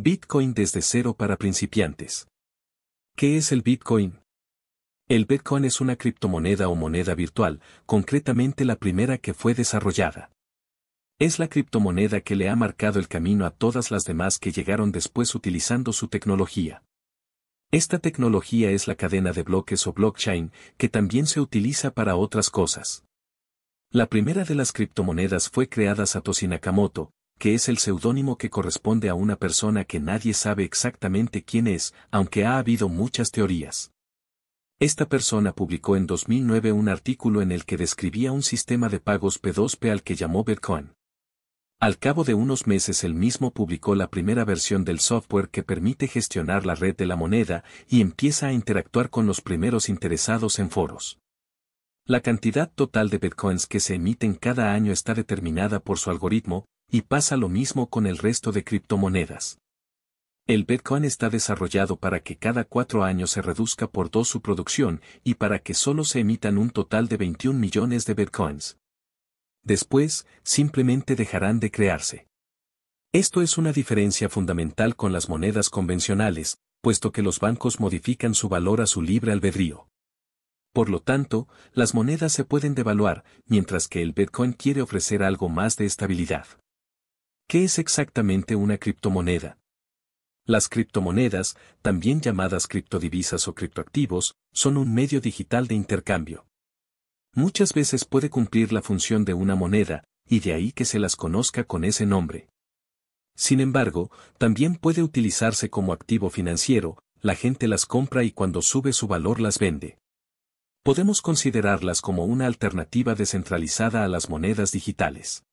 Bitcoin desde cero para principiantes. ¿Qué es el Bitcoin? El Bitcoin es una criptomoneda o moneda virtual, concretamente la primera que fue desarrollada. Es la criptomoneda que le ha marcado el camino a todas las demás que llegaron después utilizando su tecnología. Esta tecnología es la cadena de bloques o blockchain, que también se utiliza para otras cosas. La primera de las criptomonedas fue creada Satoshi Nakamoto, que es el seudónimo que corresponde a una persona que nadie sabe exactamente quién es, aunque ha habido muchas teorías. Esta persona publicó en 2009 un artículo en el que describía un sistema de pagos P2P al que llamó Bitcoin. Al cabo de unos meses el mismo publicó la primera versión del software que permite gestionar la red de la moneda y empieza a interactuar con los primeros interesados en foros. La cantidad total de bitcoins que se emiten cada año está determinada por su algoritmo, y pasa lo mismo con el resto de criptomonedas. El Bitcoin está desarrollado para que cada cuatro años se reduzca por dos su producción y para que solo se emitan un total de 21 millones de Bitcoins. Después, simplemente dejarán de crearse. Esto es una diferencia fundamental con las monedas convencionales, puesto que los bancos modifican su valor a su libre albedrío. Por lo tanto, las monedas se pueden devaluar, mientras que el Bitcoin quiere ofrecer algo más de estabilidad. ¿Qué es exactamente una criptomoneda? Las criptomonedas, también llamadas criptodivisas o criptoactivos, son un medio digital de intercambio. Muchas veces puede cumplir la función de una moneda, y de ahí que se las conozca con ese nombre. Sin embargo, también puede utilizarse como activo financiero, la gente las compra y cuando sube su valor las vende. Podemos considerarlas como una alternativa descentralizada a las monedas digitales.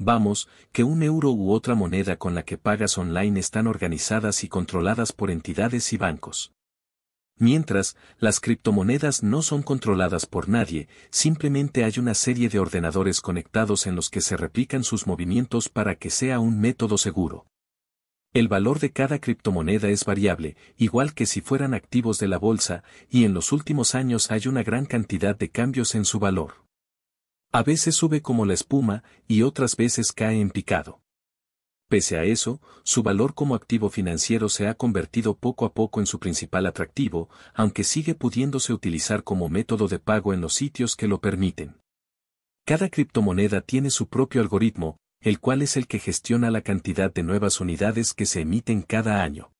Vamos, que un euro u otra moneda con la que pagas online están organizadas y controladas por entidades y bancos. Mientras, las criptomonedas no son controladas por nadie, simplemente hay una serie de ordenadores conectados en los que se replican sus movimientos para que sea un método seguro. El valor de cada criptomoneda es variable, igual que si fueran activos de la bolsa, y en los últimos años hay una gran cantidad de cambios en su valor. A veces sube como la espuma y otras veces cae en picado. Pese a eso, su valor como activo financiero se ha convertido poco a poco en su principal atractivo, aunque sigue pudiéndose utilizar como método de pago en los sitios que lo permiten. Cada criptomoneda tiene su propio algoritmo, el cual es el que gestiona la cantidad de nuevas unidades que se emiten cada año.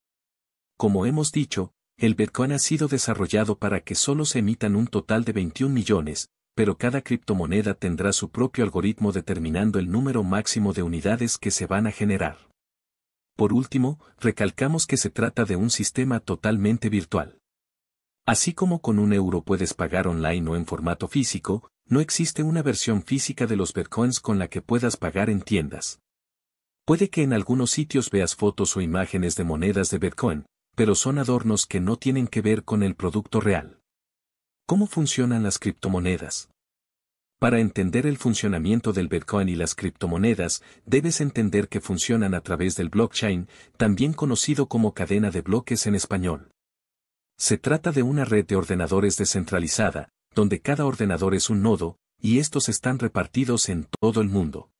Como hemos dicho, el Bitcoin ha sido desarrollado para que solo se emitan un total de 21 millones, pero cada criptomoneda tendrá su propio algoritmo determinando el número máximo de unidades que se van a generar. Por último, recalcamos que se trata de un sistema totalmente virtual. Así como con un euro puedes pagar online o en formato físico, no existe una versión física de los bitcoins con la que puedas pagar en tiendas. Puede que en algunos sitios veas fotos o imágenes de monedas de bitcoin, pero son adornos que no tienen que ver con el producto real. ¿Cómo funcionan las criptomonedas? Para entender el funcionamiento del Bitcoin y las criptomonedas, debes entender que funcionan a través del blockchain, también conocido como cadena de bloques en español. Se trata de una red de ordenadores descentralizada, donde cada ordenador es un nodo, y estos están repartidos en todo el mundo.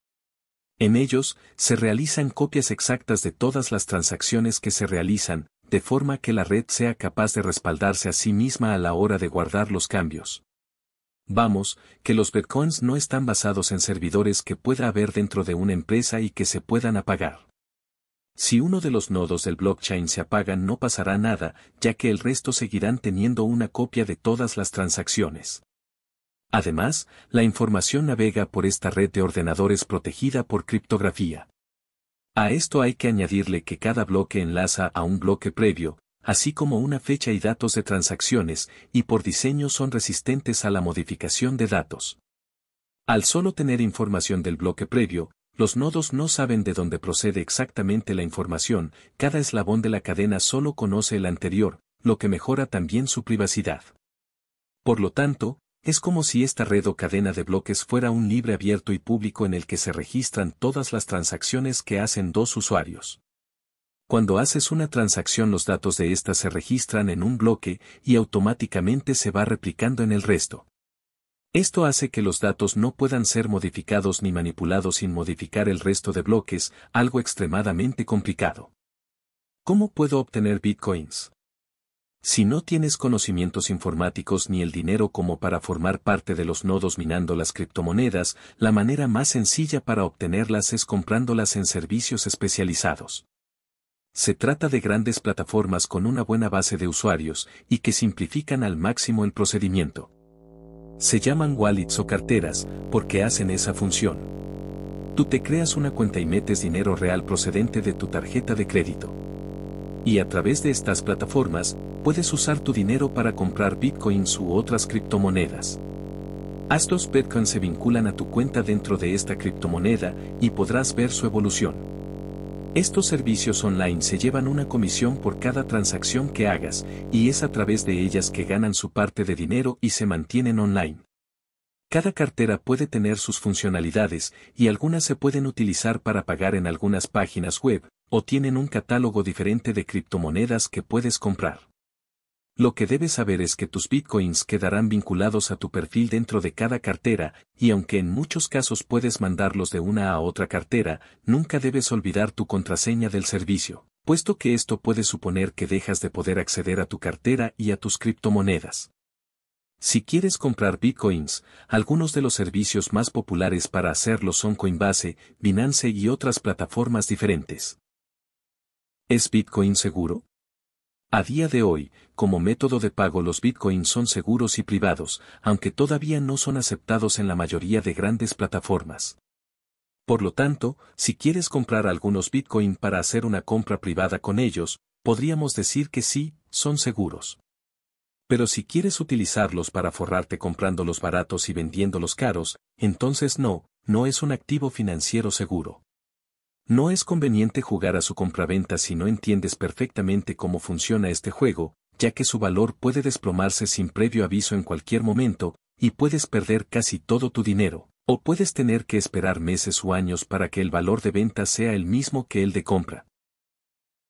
En ellos, se realizan copias exactas de todas las transacciones que se realizan, de forma que la red sea capaz de respaldarse a sí misma a la hora de guardar los cambios. Vamos, que los bitcoins no están basados en servidores que pueda haber dentro de una empresa y que se puedan apagar. Si uno de los nodos del blockchain se apaga no pasará nada, ya que el resto seguirán teniendo una copia de todas las transacciones. Además, la información navega por esta red de ordenadores protegida por criptografía. A esto hay que añadirle que cada bloque enlaza a un bloque previo, así como una fecha y datos de transacciones, y por diseño son resistentes a la modificación de datos. Al solo tener información del bloque previo, los nodos no saben de dónde procede exactamente la información, cada eslabón de la cadena solo conoce el anterior, lo que mejora también su privacidad. Por lo tanto, es como si esta red o cadena de bloques fuera un libre abierto y público en el que se registran todas las transacciones que hacen dos usuarios. Cuando haces una transacción los datos de ésta se registran en un bloque y automáticamente se va replicando en el resto. Esto hace que los datos no puedan ser modificados ni manipulados sin modificar el resto de bloques, algo extremadamente complicado. ¿Cómo puedo obtener bitcoins? Si no tienes conocimientos informáticos ni el dinero como para formar parte de los nodos minando las criptomonedas, la manera más sencilla para obtenerlas es comprándolas en servicios especializados. Se trata de grandes plataformas con una buena base de usuarios y que simplifican al máximo el procedimiento. Se llaman wallets o carteras porque hacen esa función. Tú te creas una cuenta y metes dinero real procedente de tu tarjeta de crédito y a través de estas plataformas puedes usar tu dinero para comprar bitcoins u otras criptomonedas. Estos bitcoins se vinculan a tu cuenta dentro de esta criptomoneda y podrás ver su evolución. Estos servicios online se llevan una comisión por cada transacción que hagas y es a través de ellas que ganan su parte de dinero y se mantienen online. Cada cartera puede tener sus funcionalidades y algunas se pueden utilizar para pagar en algunas páginas web o tienen un catálogo diferente de criptomonedas que puedes comprar lo que debes saber es que tus bitcoins quedarán vinculados a tu perfil dentro de cada cartera, y aunque en muchos casos puedes mandarlos de una a otra cartera, nunca debes olvidar tu contraseña del servicio, puesto que esto puede suponer que dejas de poder acceder a tu cartera y a tus criptomonedas. Si quieres comprar bitcoins, algunos de los servicios más populares para hacerlo son Coinbase, Binance y otras plataformas diferentes. ¿Es Bitcoin seguro? A día de hoy, como método de pago los bitcoins son seguros y privados, aunque todavía no son aceptados en la mayoría de grandes plataformas. Por lo tanto, si quieres comprar algunos bitcoin para hacer una compra privada con ellos, podríamos decir que sí, son seguros. Pero si quieres utilizarlos para forrarte comprándolos baratos y vendiéndolos caros, entonces no, no es un activo financiero seguro. No es conveniente jugar a su compraventa si no entiendes perfectamente cómo funciona este juego, ya que su valor puede desplomarse sin previo aviso en cualquier momento, y puedes perder casi todo tu dinero, o puedes tener que esperar meses o años para que el valor de venta sea el mismo que el de compra.